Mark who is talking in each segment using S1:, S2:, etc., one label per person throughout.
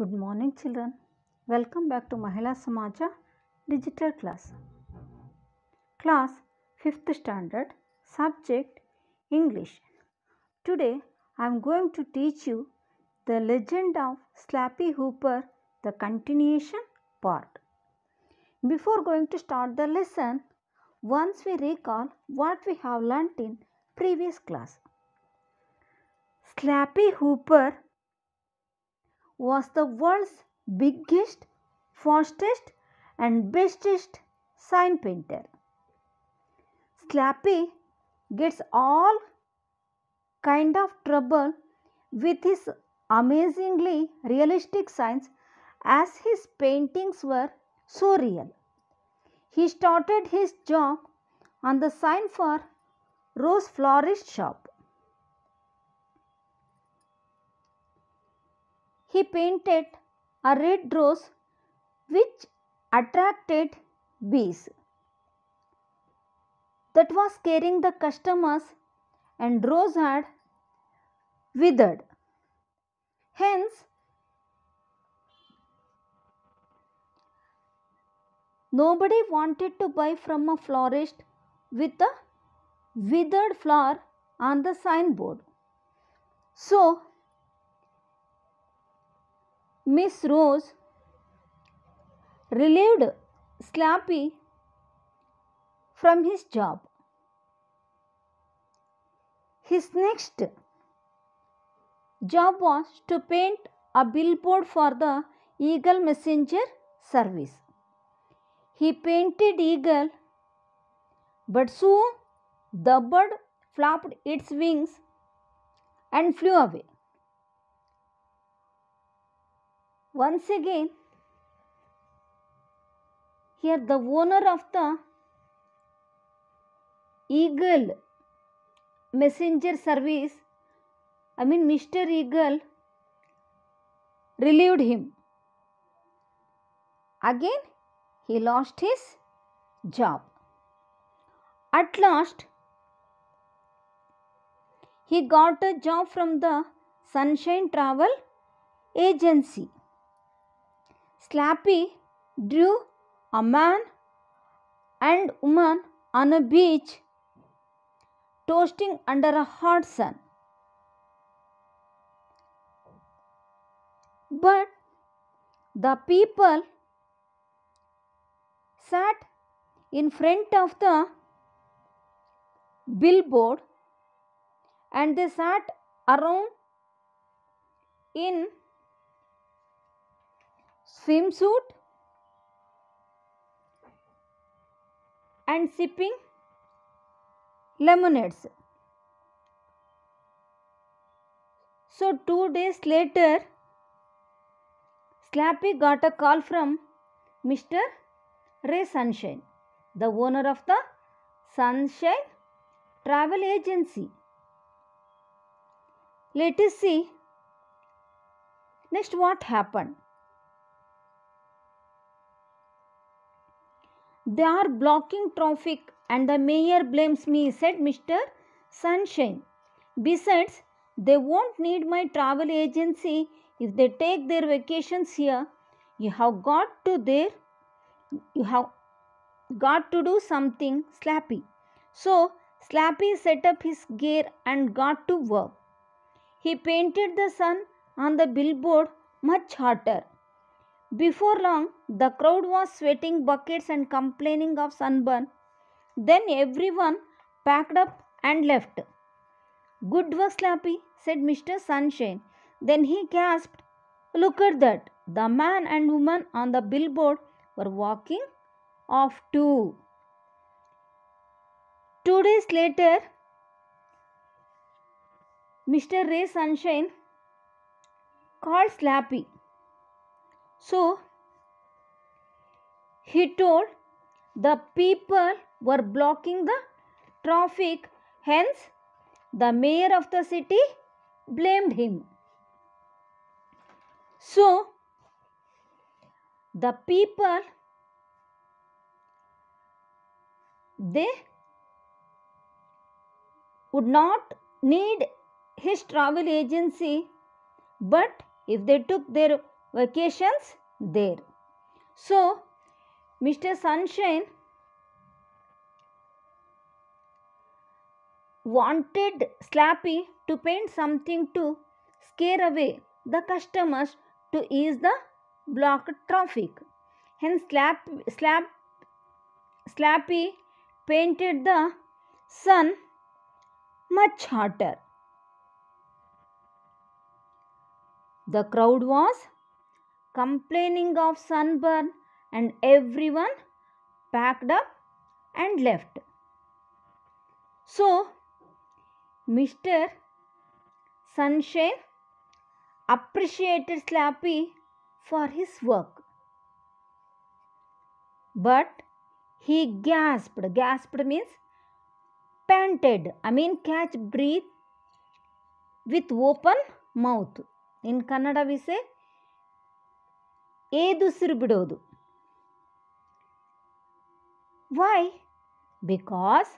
S1: Good morning children. Welcome back to Mahila Samaja digital class. Class 5th standard subject English. Today I am going to teach you the legend of Slappy Hooper the continuation part. Before going to start the lesson, once we recall what we have learnt in previous class. Slappy Hooper was the world's biggest, fastest, and bestest sign painter. Slappy gets all kind of trouble with his amazingly realistic signs as his paintings were so real. He started his job on the sign for Rose Florist Shop. He painted a red rose which attracted bees. That was scaring the customers and rose had withered. Hence, nobody wanted to buy from a florist with a withered flower on the signboard. So, Miss Rose relieved Slappy from his job. His next job was to paint a billboard for the Eagle Messenger service. He painted eagle but soon the bird flapped its wings and flew away. Once again, here the owner of the Eagle messenger service, I mean Mr. Eagle relieved him. Again, he lost his job. At last, he got a job from the Sunshine Travel Agency. Clappy drew a man and woman on a beach toasting under a hot sun. But the people sat in front of the billboard and they sat around in swimsuit and sipping lemonades. So two days later, Slappy got a call from Mr. Ray Sunshine, the owner of the Sunshine Travel Agency. Let us see next what happened. They are blocking traffic and the mayor blames me, said Mr. Sunshine. Besides, they won't need my travel agency if they take their vacations here. You have got to there. You have got to do something, Slappy. So, Slappy set up his gear and got to work. He painted the sun on the billboard much hotter before long, the crowd was sweating buckets and complaining of sunburn. Then everyone packed up and left. Good work, Slappy, said Mr. Sunshine. Then he gasped, Look at that! The man and woman on the billboard were walking off too. Two days later, Mr. Ray Sunshine called Slappy so, he told the people were blocking the traffic, hence, the mayor of the city blamed him. So, the people they would not need his travel agency but if they took their vacations there. So, Mr. Sunshine wanted Slappy to paint something to scare away the customers to ease the blocked traffic. Hence, Slap, Slap, Slappy painted the sun much hotter. The crowd was complaining of sunburn, and everyone packed up and left. So, Mr. Sunshine appreciated Slappy for his work. But he gasped. Gasped means panted. I mean catch breath with open mouth. In Kannada we say ಏದುಸಿರು ಬಿಡೋದು why because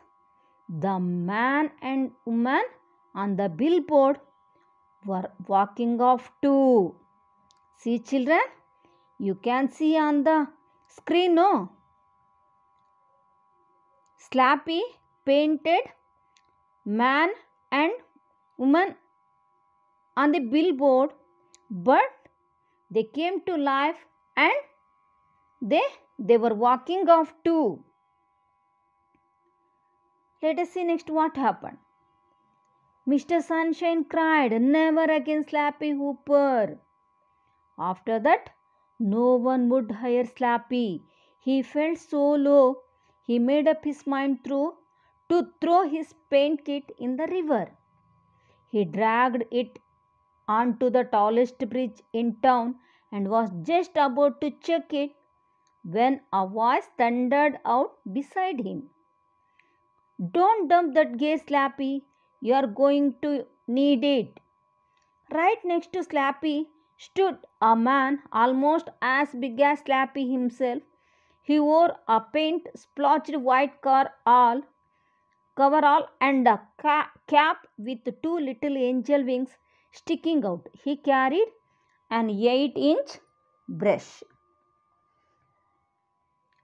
S1: the man and woman on the billboard were walking off to see children you can see on the screen sloppy painted man and woman the billboard but They came to life and they, they were walking off too. Let us see next what happened. Mr. Sunshine cried, Never again Slappy Hooper. After that, no one would hire Slappy. He felt so low, he made up his mind through, to throw his paint kit in the river. He dragged it on to the tallest bridge in town and was just about to check it when a voice thundered out beside him. Don't dump that gay Slappy. You are going to need it. Right next to Slappy stood a man almost as big as Slappy himself. He wore a paint splotched white car all coverall and a cap with two little angel wings sticking out. He carried an 8 inch brush.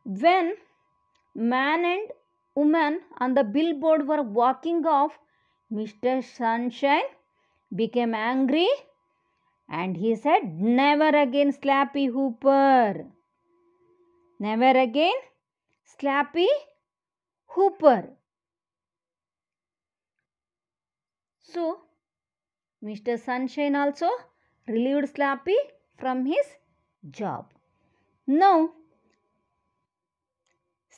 S1: When man and woman on the billboard were walking off, Mr. Sunshine became angry and he said, Never again, Slappy Hooper. Never again, Slappy Hooper. So, Mr. Sunshine also relieved Slappy from his job. Now,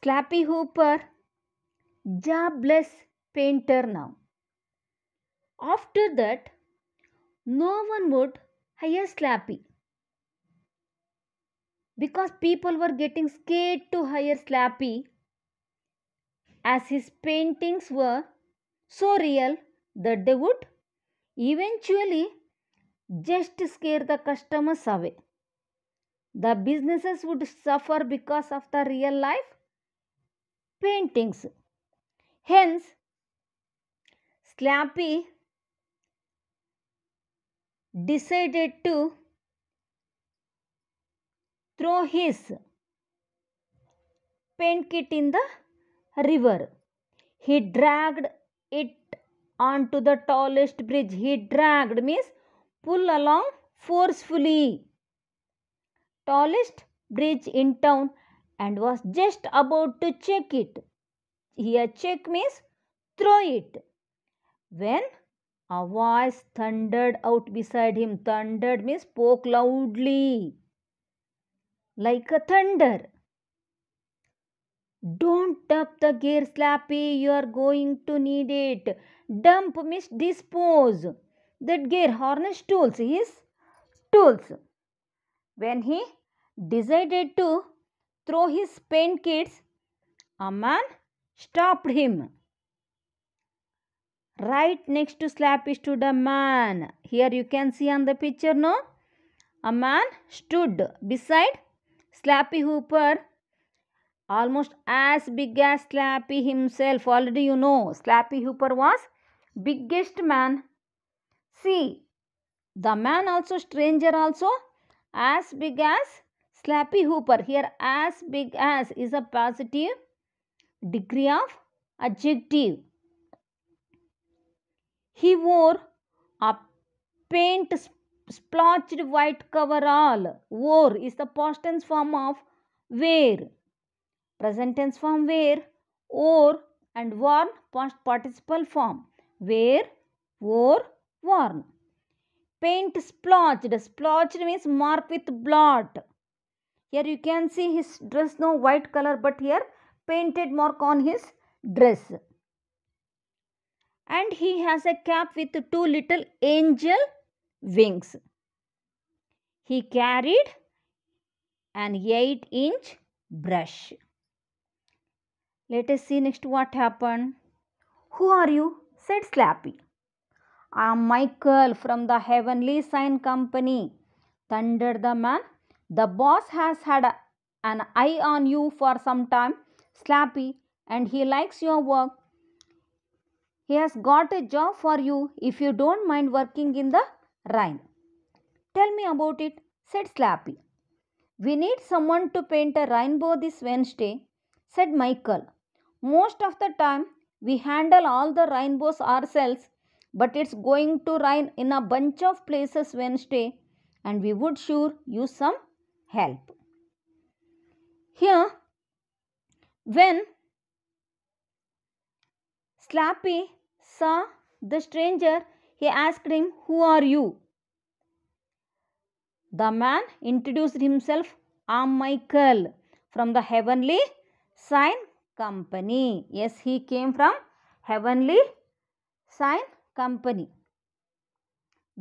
S1: Slappy Hooper, jobless painter now. After that, no one would hire Slappy because people were getting scared to hire Slappy as his paintings were so real that they would Eventually, just scare the customers away. The businesses would suffer because of the real life paintings. Hence, Slappy decided to throw his paint kit in the river. He dragged it Onto the tallest bridge. He dragged means pull along forcefully. Tallest bridge in town and was just about to check it. Here check means throw it. When a voice thundered out beside him. Thundered means spoke loudly. Like a thunder. Don't dump the gear slappy, you are going to need it. Dump means dispose. That gear harness tools, his tools. When he decided to throw his paint kits, a man stopped him. Right next to Slappy stood a man. Here you can see on the picture, no? A man stood beside Slappy Hooper almost as big as Slappy himself. Already you know Slappy Hooper was biggest man. See, the man also stranger also as big as Slappy Hooper. Here as big as is a positive degree of adjective. He wore a paint splotched white coverall. Wore is the past tense form of wear. Present tense form where or and worn past participle form where wore worn. Paint splotched. Splotched means mark with blot. Here you can see his dress no white color but here painted mark on his dress. And he has a cap with two little angel wings. He carried an 8 inch brush. Let us see next what happened. Who are you? said Slappy. I am Michael from the Heavenly Sign Company, thundered the man. The boss has had a, an eye on you for some time, Slappy, and he likes your work. He has got a job for you if you don't mind working in the Rhine. Tell me about it, said Slappy. We need someone to paint a rainbow this Wednesday, said Michael. Most of the time, we handle all the rainbows ourselves, but it's going to rain in a bunch of places Wednesday and we would sure use some help. Here, when Slappy saw the stranger, he asked him, Who are you? The man introduced himself, I'm Michael from the heavenly sign company. Yes, he came from heavenly sign company.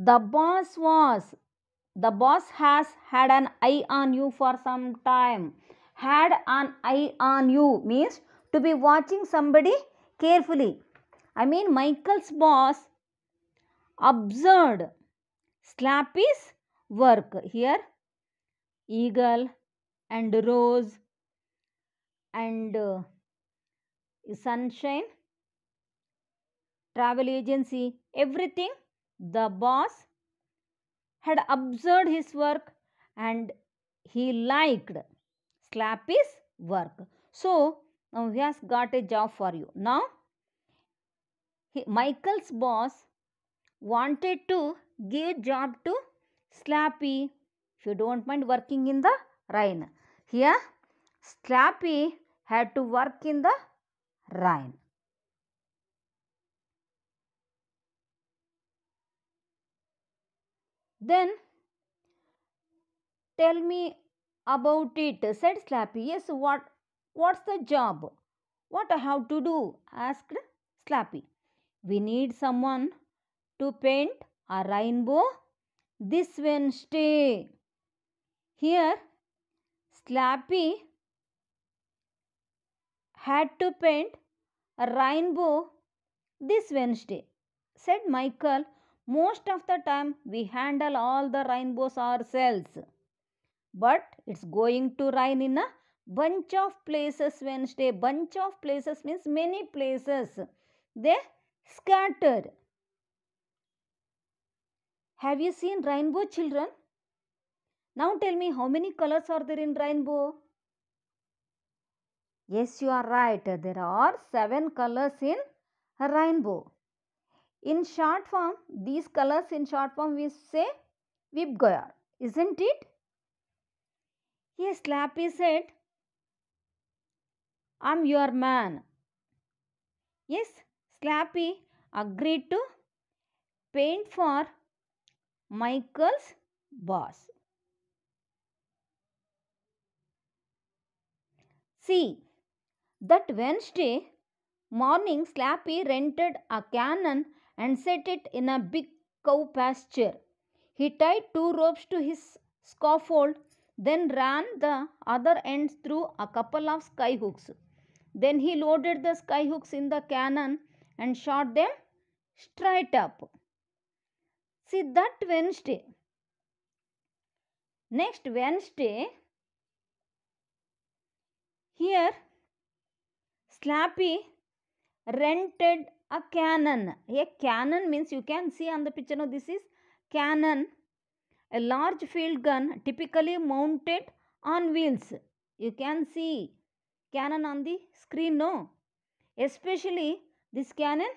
S1: The boss was, the boss has had an eye on you for some time. Had an eye on you means to be watching somebody carefully. I mean Michael's boss observed Slappy's work. Here eagle and rose and sunshine, travel agency, everything. The boss had observed his work and he liked Slappy's work. So, now he has got a job for you. Now, he, Michael's boss wanted to give job to Slappy if you don't mind working in the rain. Here, Slappy had to work in the Rhine. Then tell me about it, said Slappy. Yes, what, what's the job? What I have to do? asked Slappy. We need someone to paint a rainbow this Wednesday. Here, Slappy had to paint a rainbow this Wednesday, said Michael. Most of the time we handle all the rainbows ourselves. But it's going to rain in a bunch of places Wednesday. Bunch of places means many places. They scatter. Have you seen rainbow children? Now tell me how many colors are there in rainbow? Yes, you are right. There are seven colors in rainbow. In short form, these colors in short form we say Vibgoyar, isn't it? Yes, his said, I'm your man. Yes, Slappy agreed to paint for Michael's boss. See, that Wednesday morning, Slappy rented a cannon and set it in a big cow pasture. He tied two ropes to his scaffold, then ran the other ends through a couple of skyhooks. Then he loaded the skyhooks in the cannon and shot them straight up. See that Wednesday. Next Wednesday, here Slappy rented a cannon. A cannon means you can see on the picture now this is cannon. A large field gun typically mounted on wheels. You can see cannon on the screen now. Especially this cannon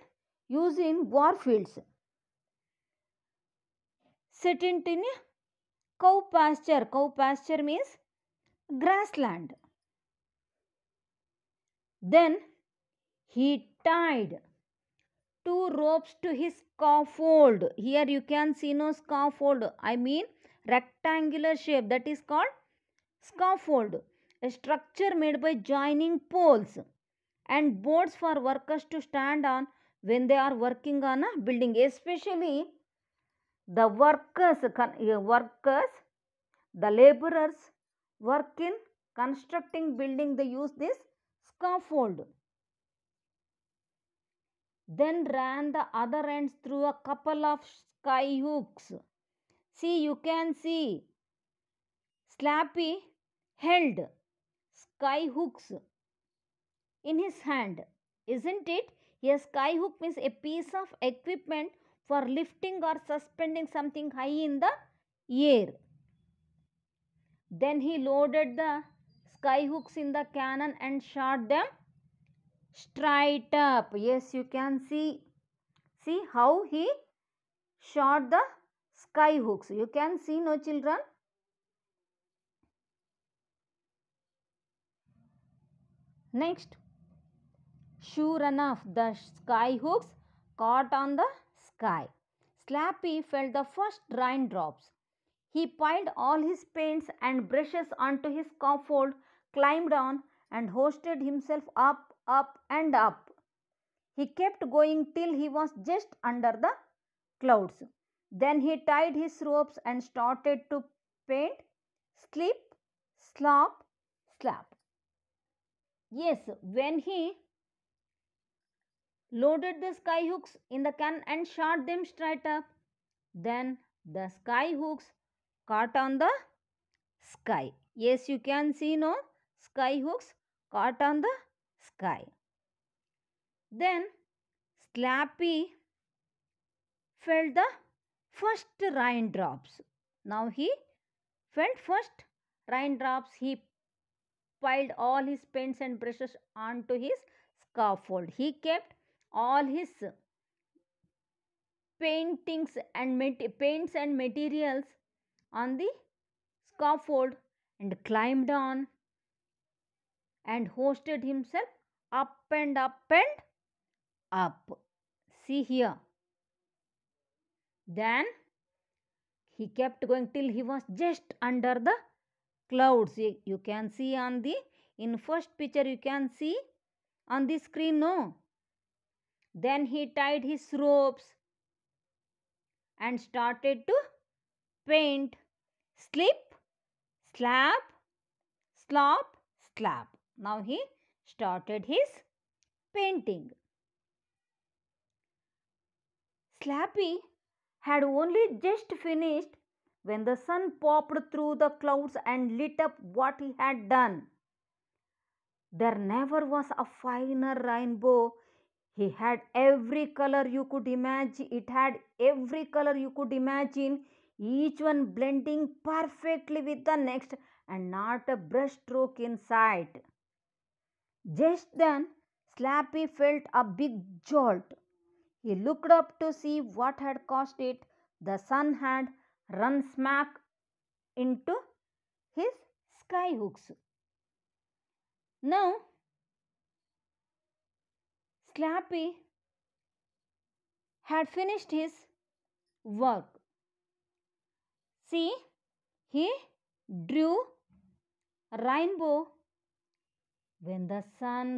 S1: used in war fields. Set in cow pasture. Cow pasture means grassland. Then he tied two ropes to his scaffold. Here you can see no scaffold. I mean rectangular shape that is called scaffold. A structure made by joining poles and boards for workers to stand on when they are working on a building. Especially the workers, uh, workers, the laborers work in constructing building. They use this scaffold. Then ran the other ends through a couple of sky hooks. See, you can see. Slappy held sky hooks in his hand. Isn't it? A sky hook is a piece of equipment for lifting or suspending something high in the air. Then he loaded the skyhooks in the cannon and shot them straight up. Yes, you can see. See how he shot the skyhooks. You can see, no children? Next, sure enough, the skyhooks caught on the sky. Slappy felt the first raindrops. He piled all his paints and brushes onto his scaffold climbed on and hoisted himself up, up, and up. He kept going till he was just under the clouds. Then he tied his ropes and started to paint slip, slop, slap. Yes, when he loaded the skyhooks in the can and shot them straight up, then the skyhooks caught on the sky. Yes, you can see, no? skyhooks caught on the sky. Then Slappy felt the first raindrops. Now he felt first raindrops. He piled all his paints and brushes onto his scaffold. He kept all his paintings and paints and materials on the scaffold and climbed on and hoisted himself up and up and up. See here. Then he kept going till he was just under the clouds. You, you can see on the, in first picture you can see on the screen, no. Then he tied his ropes and started to paint. Slip, slap, slop, slap. Now he started his painting. Slappy had only just finished when the sun popped through the clouds and lit up what he had done. There never was a finer rainbow. He had every color you could imagine. It had every color you could imagine, each one blending perfectly with the next and not a brushstroke in sight. Just then, Slappy felt a big jolt. He looked up to see what had caused it. The sun had run smack into his sky hooks. Now, Slappy had finished his work. See, he drew rainbow when the sun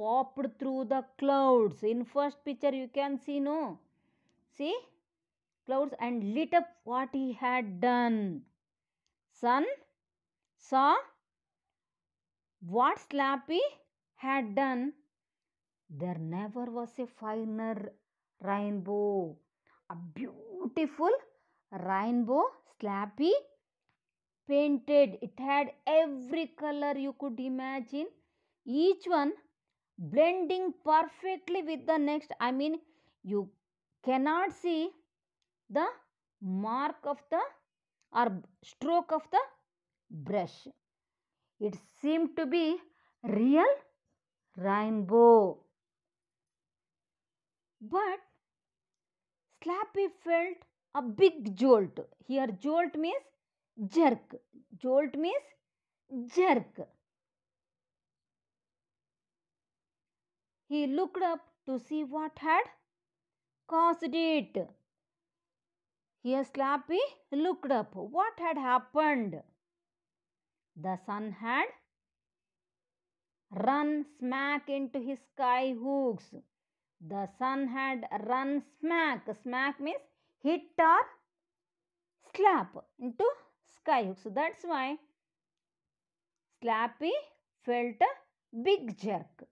S1: popped through the clouds in first picture you can see no see clouds and lit up what he had done sun saw what slappy had done there never was a finer rainbow a beautiful rainbow slappy painted it had every color you could imagine each one blending perfectly with the next i mean you cannot see the mark of the or stroke of the brush it seemed to be real rainbow but slappy felt a big jolt here jolt means jerk jolt means jerk He looked up to see what had caused it. Here Slappy looked up. What had happened? The sun had run smack into his sky hooks. The sun had run smack. Smack means hit or slap into sky hooks. So that's why Slappy felt a big jerk.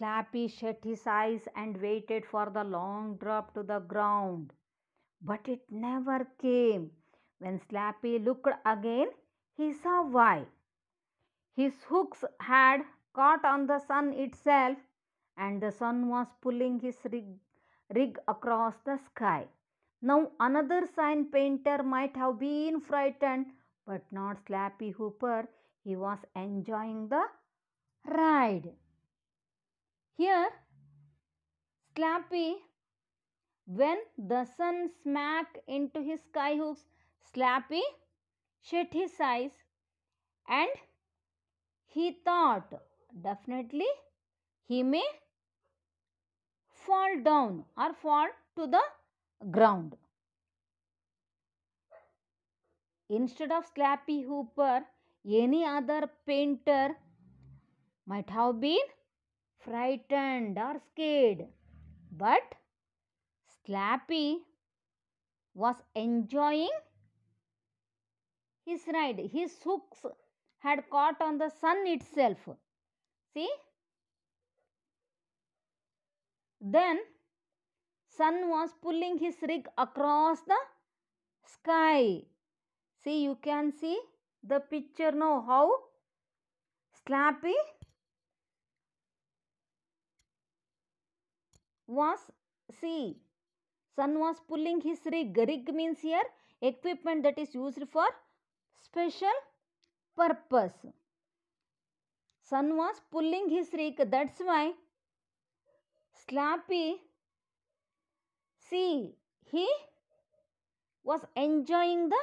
S1: Slappy shut his eyes and waited for the long drop to the ground. But it never came. When Slappy looked again, he saw why. His hooks had caught on the sun itself, and the sun was pulling his rig, rig across the sky. Now, another sign painter might have been frightened, but not Slappy Hooper. He was enjoying the ride. Here, Slappy, when the sun smacked into his skyhooks, Slappy shut his eyes and he thought definitely he may fall down or fall to the ground. Instead of Slappy Hooper, any other painter might have been frightened or scared. But Slappy was enjoying his ride. His hooks had caught on the sun itself. See? Then sun was pulling his rig across the sky. See, you can see the picture now how Slappy was C. Son was pulling his rig. Rig means here equipment that is used for special purpose. Son was pulling his rig. That's why Slappy C. He was enjoying the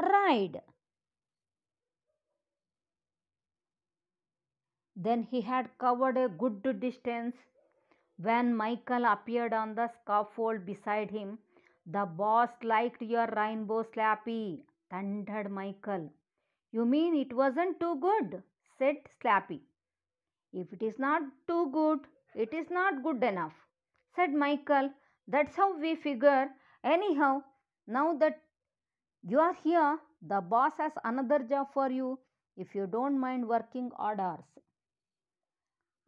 S1: ride. Then he had covered a good distance when Michael appeared on the scaffold beside him, the boss liked your rainbow slappy, thundered Michael. You mean it wasn't too good? said Slappy. If it is not too good, it is not good enough, said Michael. That's how we figure. Anyhow, now that you are here, the boss has another job for you if you don't mind working odd hours.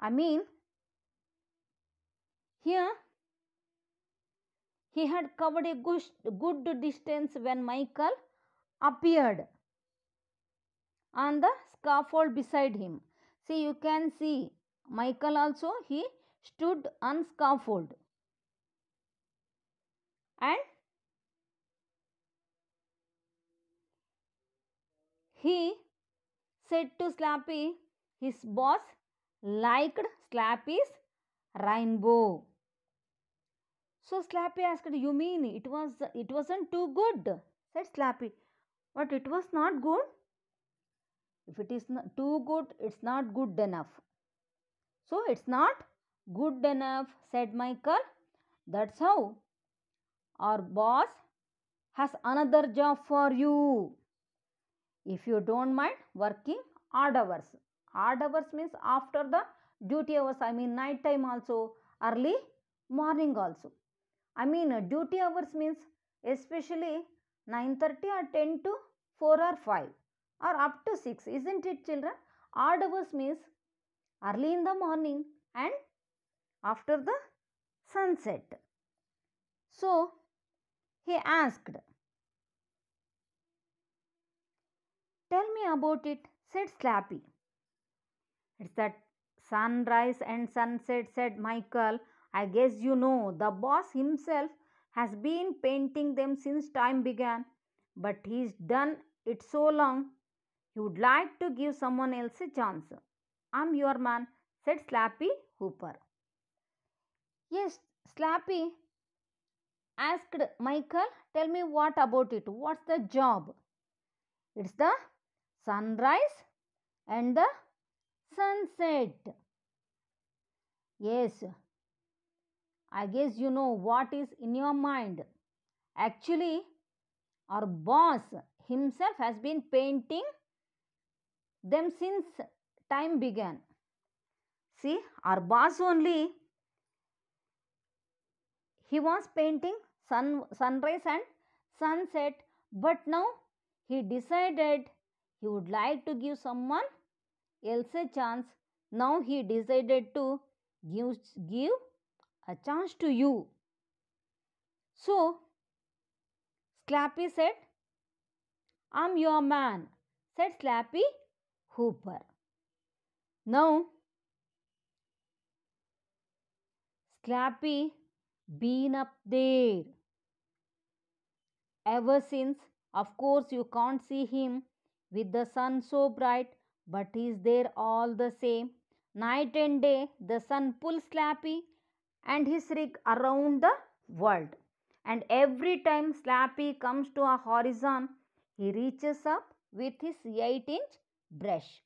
S1: I mean, here, he had covered a good distance when Michael appeared on the scaffold beside him. See, you can see Michael also, he stood on scaffold. And he said to Slappy, his boss liked Slappy's rainbow. So Slappy asked, You mean it was it wasn't too good? said Slappy. But it was not good? If it is not too good, it's not good enough. So it's not good enough, said Michael. That's how our boss has another job for you. If you don't mind working odd hours. Odd hours means after the duty hours, I mean night time also, early morning also. I mean uh, duty hours means especially 9.30 or 10 to 4 or 5 or up to 6 isn't it children? Odd hours means early in the morning and after the sunset. So he asked Tell me about it said Slappy. It's that sunrise and sunset said Michael I guess you know the boss himself has been painting them since time began, but he's done it so long. He would like to give someone else a chance. I'm your man, said Slappy Hooper. Yes, Slappy, asked Michael, tell me what about it? What's the job? It's the sunrise and the sunset. Yes, I guess you know what is in your mind. Actually, our boss himself has been painting them since time began. See, our boss only, he was painting sun, sunrise and sunset, but now he decided he would like to give someone else a chance. Now he decided to give, give a chance to you. So, Slappy said, I'm your man, said Slappy Hooper. Now, Slappy been up there. Ever since, of course, you can't see him with the sun so bright, but he's there all the same. Night and day, the sun pulls Slappy and his rig around the world. And every time Slappy comes to a horizon, he reaches up with his 8 inch brush.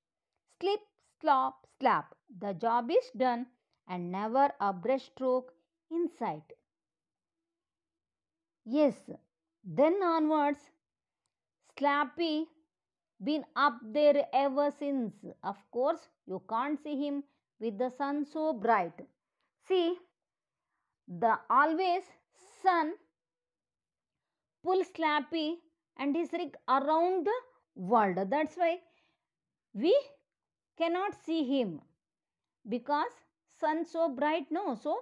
S1: Slip, slop, slap. The job is done and never a brush stroke in sight. Yes, then onwards, Slappy been up there ever since. Of course, you can't see him with the sun so bright. See, the always sun pulls Slappy and his rig around the world. That's why we cannot see him because sun so bright no so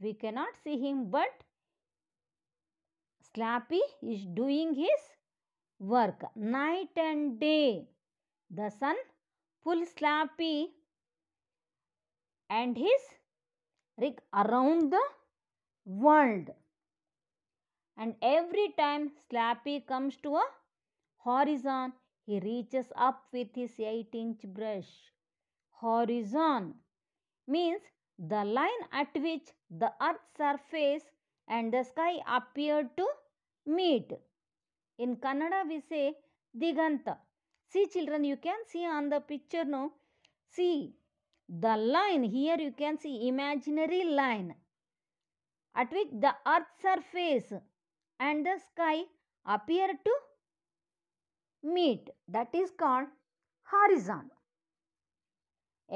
S1: we cannot see him but Slappy is doing his work night and day. The sun pulls Slappy and his rig around the world. And every time Slappy comes to a horizon, he reaches up with his 8 inch brush. Horizon means the line at which the earth's surface and the sky appear to meet. In Kannada, we say Diganta. See, children, you can see on the picture now. See the line here, you can see imaginary line at which the earth's surface and the sky appear to meet that is called horizon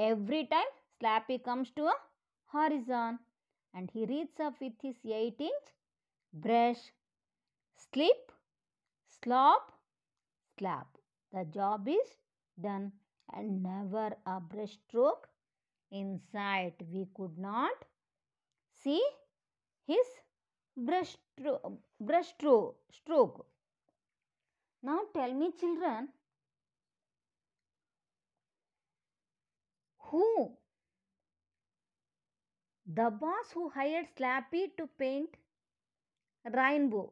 S1: every time slappy comes to a horizon and he reads up with his 8 inch brush slip slop slap the job is done and never a brush stroke in sight we could not see his brush, brush stro stroke. Now tell me children, who? The boss who hired Slappy to paint rainbow.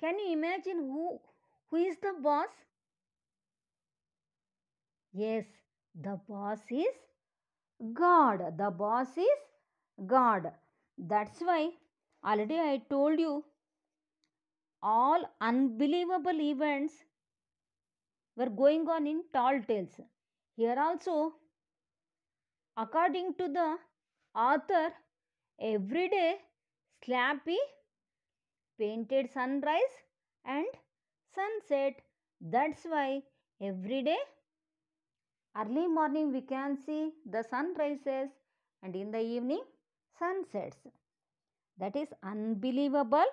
S1: Can you imagine who, who is the boss? Yes, the boss is God. The boss is God. That's why already I told you all unbelievable events were going on in tall tales. Here also, according to the author, every day Slappy painted sunrise and sunset. That's why every day early morning we can see the sun rises and in the evening sunsets. That is unbelievable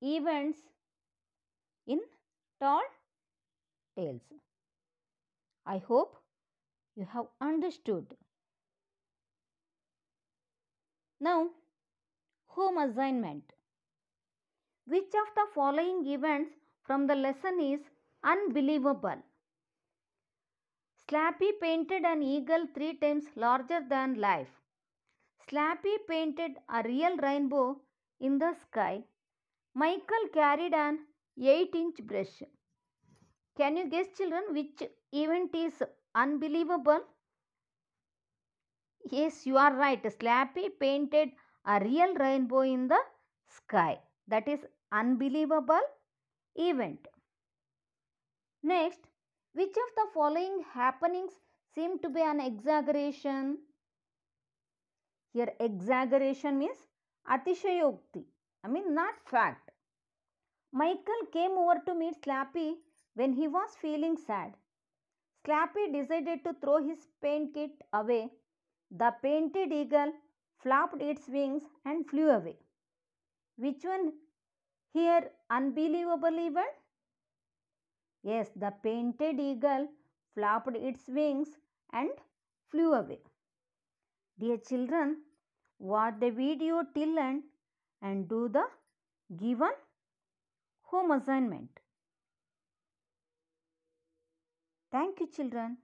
S1: events in tall tales. I hope you have understood. Now, home assignment. Which of the following events from the lesson is unbelievable? Slappy painted an eagle three times larger than life. Slappy painted a real rainbow in the sky. Michael carried an 8 inch brush. Can you guess, children, which event is unbelievable? Yes, you are right. Slappy painted a real rainbow in the sky. That is unbelievable event. Next, which of the following happenings seem to be an exaggeration? Here exaggeration means Atishayokti. I mean not fact. Michael came over to meet Slappy when he was feeling sad. Slappy decided to throw his paint kit away. The painted eagle flapped its wings and flew away. Which one here unbelievable even? Yes, the painted eagle flapped its wings and flew away. Dear children, watch the video till end and do the given home assignment. Thank you children.